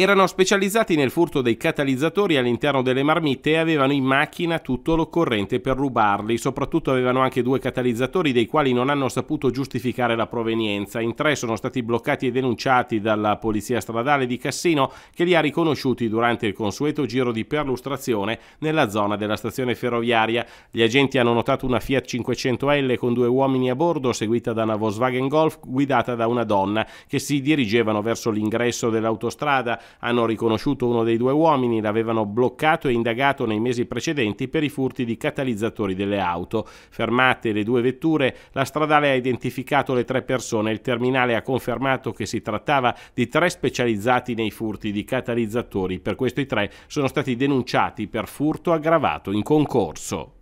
Erano specializzati nel furto dei catalizzatori all'interno delle marmitte e avevano in macchina tutto l'occorrente per rubarli. Soprattutto avevano anche due catalizzatori dei quali non hanno saputo giustificare la provenienza. In tre sono stati bloccati e denunciati dalla Polizia Stradale di Cassino che li ha riconosciuti durante il consueto giro di perlustrazione nella zona della stazione ferroviaria. Gli agenti hanno notato una Fiat 500L con due uomini a bordo seguita da una Volkswagen Golf guidata da una donna che si dirigevano verso l'ingresso dell'autostrada hanno riconosciuto uno dei due uomini, l'avevano bloccato e indagato nei mesi precedenti per i furti di catalizzatori delle auto. Fermate le due vetture, la stradale ha identificato le tre persone, il terminale ha confermato che si trattava di tre specializzati nei furti di catalizzatori, per questo i tre sono stati denunciati per furto aggravato in concorso.